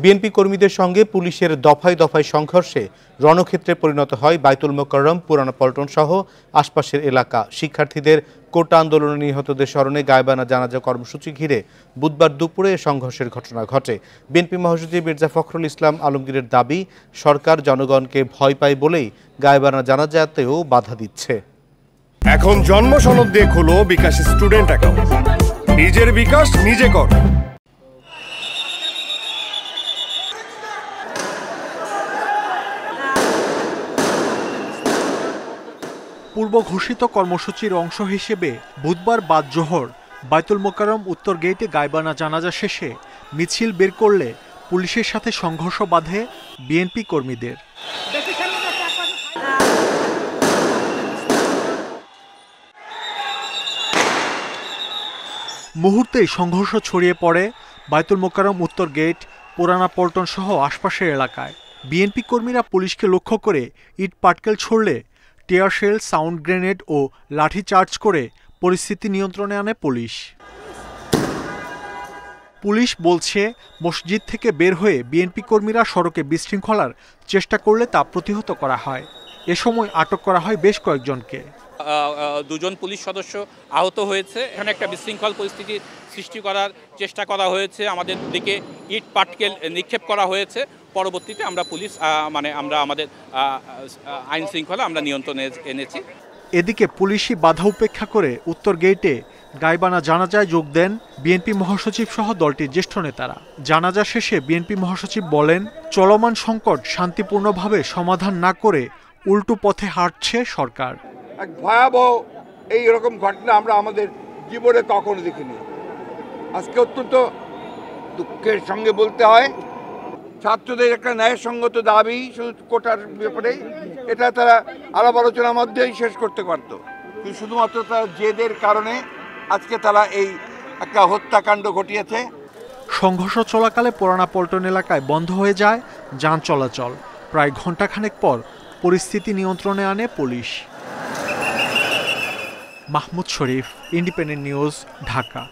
BNP কর্মীদের সঙ্গে পুলিশের দফায় দফায় সংঘর্ষে রণক্ষেত্রে পরিণত হয় বাইতুল মোকরম পুরানো পল্টন সহ আশপাশের এলাকা শিক্ষার্থীদের কোটা আন্দোলনে নিহতদের স্মরণে গায়বানা জানাজা কর্মসূচি ঘিরে বুধবার দুপুরে সংঘর্ষের ঘটনা ঘটে বিএনপি মহাসচিব মির্জা ফখরুল ইসলাম আলমগীরের দাবি সরকার জনগণকে ভয় পায় বলেই গায়বানা জানাজাতেও বাধা দিচ্ছে এখন জন্মসনদ দিয়ে খুলো বিকাশ স্টুডেন্ট অ্যাকাউন্ট নিজের বিকাশ নিজে কর পূর্ব ঘোষিত কর্মসূচির অংশ হিসেবে বুধবার বাদ জোহর বায়তুল মোকারম উত্তর গেইটে গাইবানা জানাজা শেষে মিছিল বের করলে পুলিশের সাথে সংঘর্ষ বাঁধে বিএনপি কর্মীদের মুহূর্তেই সংঘর্ষ ছড়িয়ে পড়ে বাইতুল মোকারম উত্তর গেট পুরানা পল্টন সহ আশপাশের এলাকায় বিএনপি কর্মীরা পুলিশকে লক্ষ্য করে ইট পাটকেল ছড়লে টিয়ারশেল সাউন্ড গ্রেনেড ও লাঠিচার্জ করে পরিস্থিতি নিয়ন্ত্রণে আনে পুলিশ পুলিশ বলছে মসজিদ থেকে বের হয়ে বিএনপি কর্মীরা সড়কে বিশৃঙ্খলার চেষ্টা করলে তা প্রতিহত করা হয় এ সময় আটক করা হয় বেশ কয়েকজনকে দুজন পুলিশ সদস্য আহত হয়েছে এখানে একটা বিশৃঙ্খল পরিস্থিতি সৃষ্টি করার চেষ্টা করা হয়েছে আমাদের দিকে ইট পাটকেল নিক্ষেপ করা হয়েছে পরবর্তীতে আমরা পুলিশ মানে আমরা আমাদের আইন শৃঙ্খলা আমরা নিয়ন্ত্রণে এনেছি এদিকে পুলিশি বাধা উপেক্ষা করে উত্তর গেইটে গাইবানা জানাজায় যোগ দেন বিএনপি মহাসচিব সহ দলটির জ্যেষ্ঠ নেতারা জানাজা শেষে বিএনপি মহাসচিব বলেন চলমান সংকট শান্তিপূর্ণভাবে সমাধান না করে উল্টো পথে হাঁটছে সরকার এক ভয়াবহ এই রকম ঘটনা আমরা আমাদের জীবনে তখন দেখিনি আজকে অত্যন্ত দুঃখের সঙ্গে বলতে হয় ছাত্রদের একটা ন্যায়সঙ্গত দাবি শুধু কোটার ব্যাপারে এটা তারা আলাপ আলোচনার মধ্যেই শেষ করতে পারত কিন্তু শুধুমাত্র তার জেদের কারণে আজকে তারা এই একটা হত্যাকাণ্ড ঘটিয়েছে সংঘর্ষ চলাকালে পুরানা পল্টন এলাকায় বন্ধ হয়ে যায় যান চলাচল প্রায় ঘণ্টাখানেক পর পরিস্থিতি নিয়ন্ত্রণে আনে police Mahmud Sharif independent news Dhaka